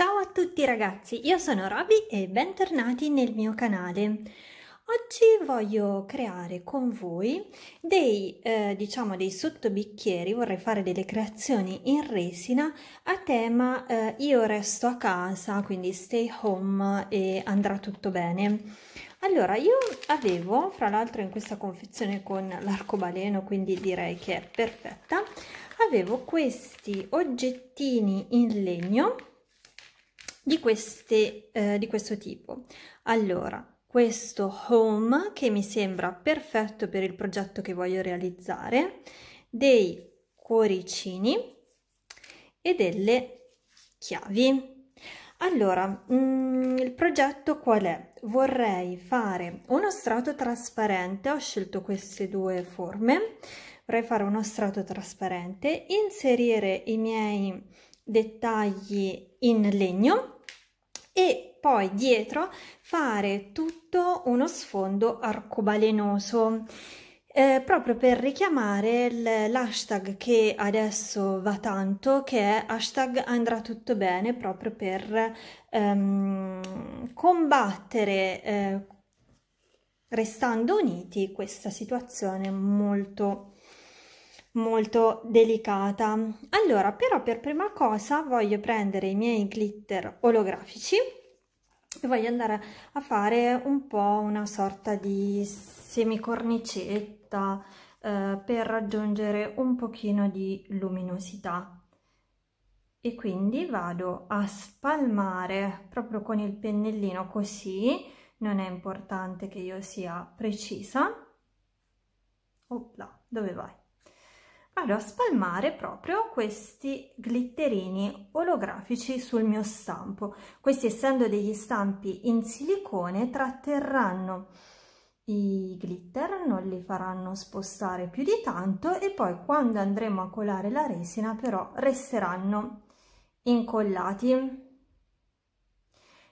Ciao a tutti ragazzi, io sono Roby e bentornati nel mio canale. Oggi voglio creare con voi dei, eh, diciamo, dei sottobicchieri, vorrei fare delle creazioni in resina a tema eh, io resto a casa, quindi stay home e andrà tutto bene. Allora, io avevo, fra l'altro in questa confezione con l'arcobaleno, quindi direi che è perfetta, avevo questi oggettini in legno di, queste, eh, di questo tipo. Allora, questo home che mi sembra perfetto per il progetto che voglio realizzare, dei cuoricini e delle chiavi. Allora, mh, mm, il progetto qual è? Vorrei fare uno strato trasparente, ho scelto queste due forme, vorrei fare uno strato trasparente, inserire i miei dettagli in legno e poi dietro fare tutto uno sfondo arcobalenoso. Eh, proprio per richiamare l'hashtag che adesso va tanto, che è hashtag andrà tutto bene, proprio per ehm, combattere, eh, restando uniti, questa situazione molto importante molto delicata. Allora, però per prima cosa voglio prendere i miei glitter olografici e voglio andare a fare un po' una sorta di semicornicetta eh, per raggiungere un pochino di luminosità. E quindi vado a spalmare proprio con il pennellino così, non è importante che io sia precisa. Opla, dove vai? Vado a spalmare proprio questi glitterini olografici sul mio stampo. Questi essendo degli stampi in silicone tratterranno i glitter, non li faranno spostare più di tanto e poi quando andremo a colare la resina però resteranno incollati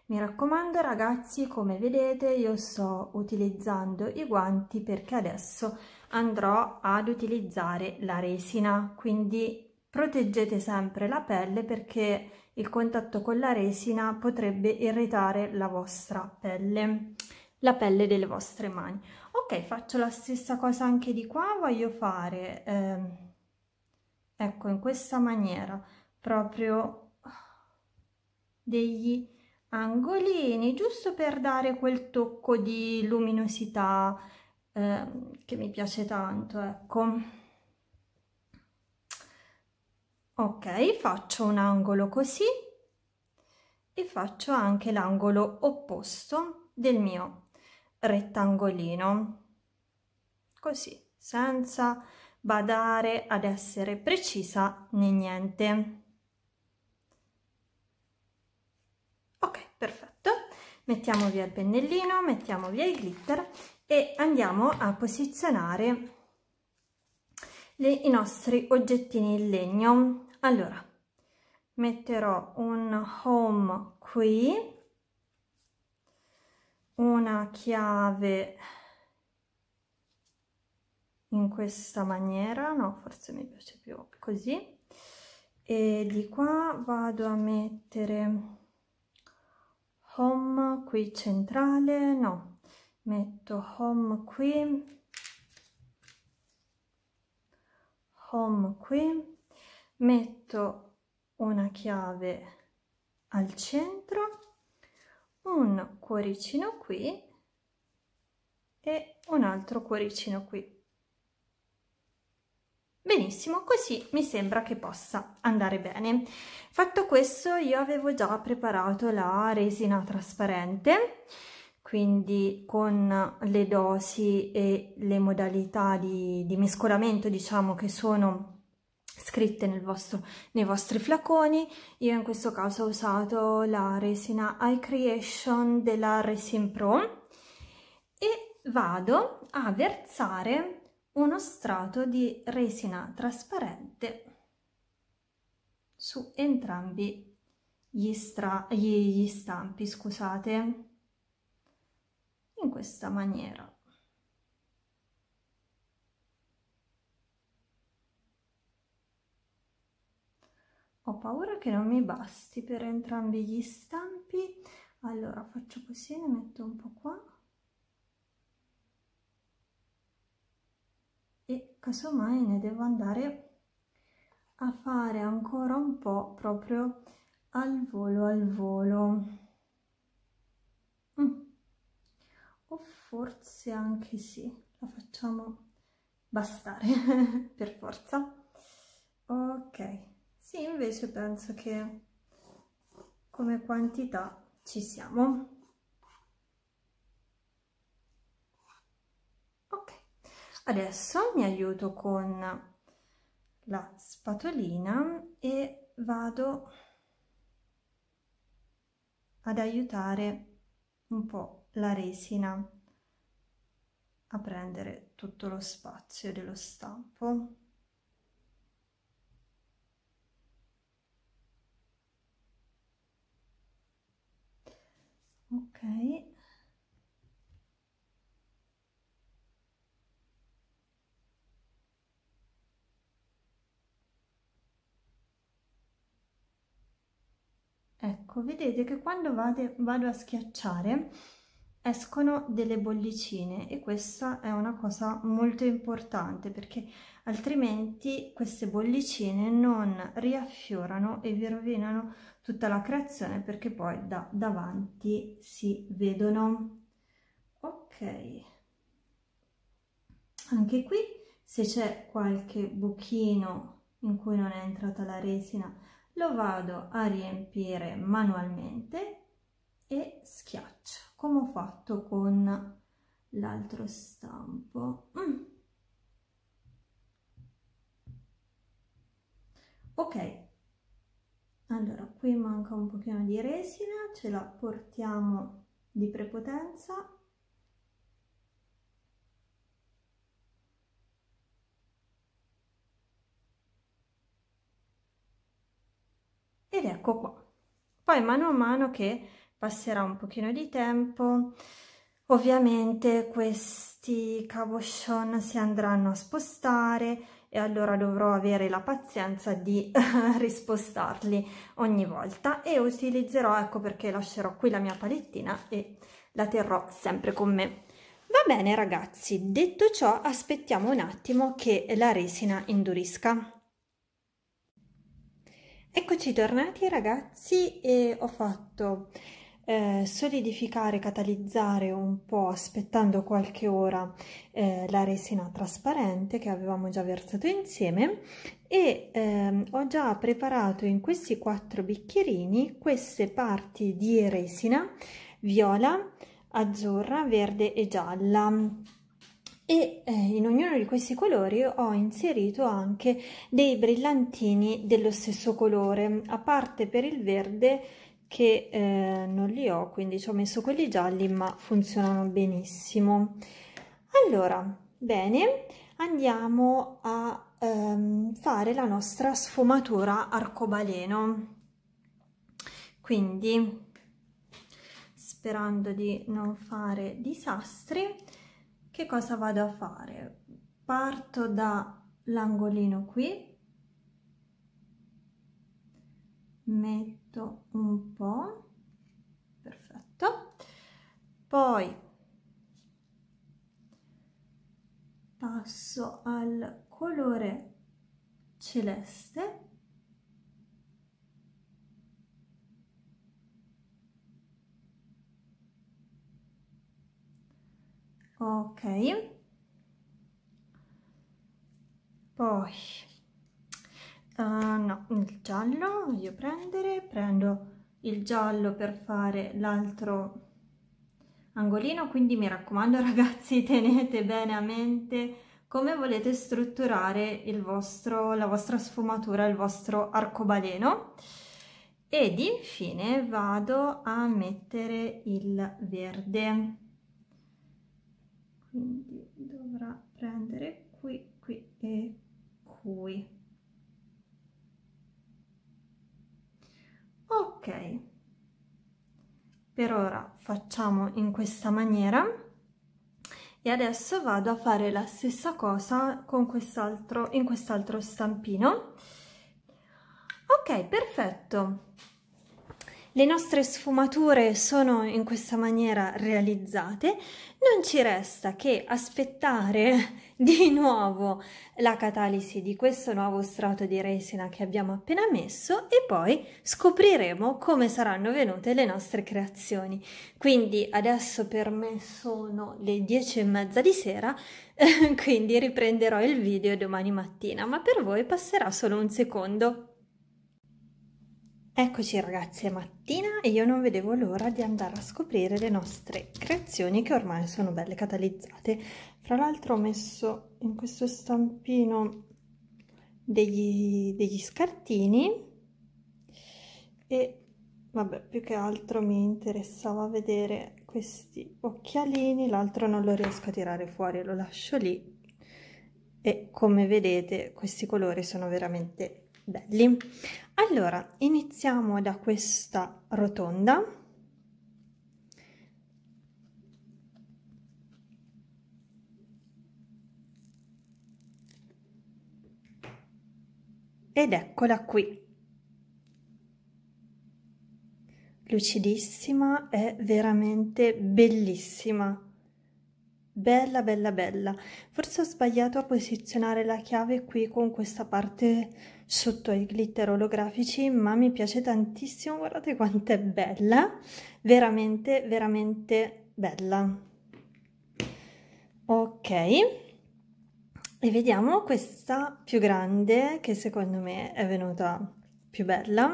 mi raccomando ragazzi, come vedete io sto utilizzando i guanti perché adesso andrò ad utilizzare la resina, quindi proteggete sempre la pelle perché il contatto con la resina potrebbe irritare la vostra pelle, la pelle delle vostre mani. Ok, faccio la stessa cosa anche di qua, voglio fare, eh, ecco, in questa maniera, proprio degli angolini, giusto per dare quel tocco di luminosità eh, che mi piace tanto, ecco. Ok, faccio un angolo così e faccio anche l'angolo opposto del mio rettangolino, così, senza badare ad essere precisa né niente. ok perfetto mettiamo via il pennellino mettiamo via i glitter e andiamo a posizionare le, i nostri oggettini in legno allora metterò un home qui una chiave in questa maniera no forse mi piace più così e di qua vado a mettere home qui centrale no metto home qui home qui metto una chiave al centro un cuoricino qui e un altro cuoricino qui Benissimo, così mi sembra che possa andare bene. Fatto questo, io avevo già preparato la resina trasparente, quindi con le dosi e le modalità di, di mescolamento, diciamo, che sono scritte nel vostro, nei vostri flaconi. Io in questo caso ho usato la resina iCreation della Resin Pro e vado a versare uno strato di resina trasparente su entrambi gli, stra- gli, gli stampi, scusate, in questa maniera. Ho paura che non mi basti per entrambi gli stampi, allora faccio così, ne metto un po' qua. e casomai ne devo andare a fare ancora un po' proprio al volo al volo mm. o forse anche sì la facciamo bastare per forza ok sì invece penso che come quantità ci siamo Adesso mi aiuto con la spatolina e vado ad aiutare un po' la resina a prendere tutto lo spazio dello stampo. Ok, ecco vedete che quando vado, vado a schiacciare escono delle bollicine e questa è una cosa molto importante perché altrimenti queste bollicine non riaffiorano e vi rovinano tutta la creazione perché poi da davanti si vedono ok anche qui se c'è qualche buchino in cui non è entrata la resina lo vado a riempire manualmente e schiaccio come ho fatto con l'altro stampo mm. ok allora qui manca un pochino di resina ce la portiamo di prepotenza ed ecco qua. Poi mano a mano che passerà un pochino di tempo, ovviamente questi cabochon si andranno a spostare e allora dovrò avere la pazienza di rispostarli ogni volta e utilizzerò, ecco perché lascerò qui la mia palettina e la terrò sempre con me. Va bene ragazzi, detto ciò aspettiamo un attimo che la resina indurisca. Eccoci tornati ragazzi e ho fatto eh, solidificare, catalizzare un po' aspettando qualche ora eh, la resina trasparente che avevamo già versato insieme e ehm, ho già preparato in questi quattro bicchierini queste parti di resina viola, azzurra, verde e gialla e eh, in ognuno di questi colori ho inserito anche dei brillantini dello stesso colore a parte per il verde che eh, non li ho quindi ci ho messo quelli gialli ma funzionano benissimo allora bene andiamo a ehm, fare la nostra sfumatura arcobaleno quindi sperando di non fare disastri che cosa vado a fare? Parto dall'angolino qui, metto un po', perfetto, poi passo al colore celeste ok poi uh, no il giallo voglio prendere prendo il giallo per fare l'altro angolino quindi mi raccomando ragazzi tenete bene a mente come volete strutturare il vostro la vostra sfumatura il vostro arcobaleno ed infine vado a mettere il verde quindi dovrà prendere qui qui e qui ok per ora facciamo in questa maniera e adesso vado a fare la stessa cosa con quest'altro in quest'altro stampino ok perfetto le nostre sfumature sono in questa maniera realizzate, non ci resta che aspettare di nuovo la catalisi di questo nuovo strato di resina che abbiamo appena messo e poi scopriremo come saranno venute le nostre creazioni. Quindi adesso per me sono le 10 e mezza di sera, quindi riprenderò il video domani mattina, ma per voi passerà solo un secondo. Eccoci ragazzi, è mattina e io non vedevo l'ora di andare a scoprire le nostre creazioni che ormai sono belle catalizzate. Fra l'altro ho messo in questo stampino degli, degli, scartini e vabbè più che altro mi interessava vedere questi occhialini, l'altro non lo riesco a tirare fuori, lo lascio lì e come vedete questi colori sono veramente belli. Allora, iniziamo da questa rotonda. Ed eccola qui. Lucidissima, è veramente bellissima. Bella, bella, bella. Forse ho sbagliato a posizionare la chiave qui con questa parte sotto ai glitter olografici, ma mi piace tantissimo, guardate quanto è bella. Veramente, veramente bella. Ok. E vediamo questa più grande, che secondo me è venuta più bella. Oh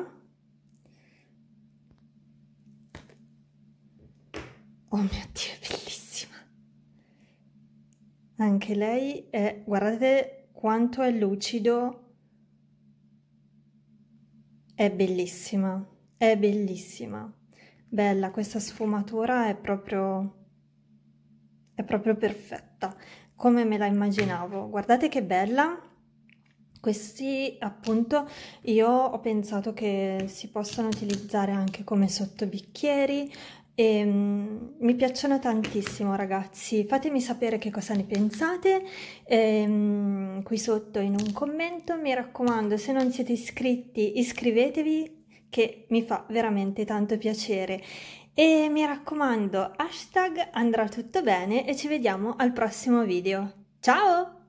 mio Dio, è bellissima. Anche lei è, guardate quanto è lucido, è bellissima, è bellissima, bella, questa sfumatura è proprio, è proprio perfetta, come me la immaginavo. Guardate che bella! Questi appunto io ho pensato che si possano utilizzare anche come sottobicchieri, e, um, mi piacciono tantissimo ragazzi, fatemi sapere che cosa ne pensate e, um, qui sotto in un commento, mi raccomando se non siete iscritti iscrivetevi che mi fa veramente tanto piacere e mi raccomando hashtag andrà tutto bene e ci vediamo al prossimo video, ciao!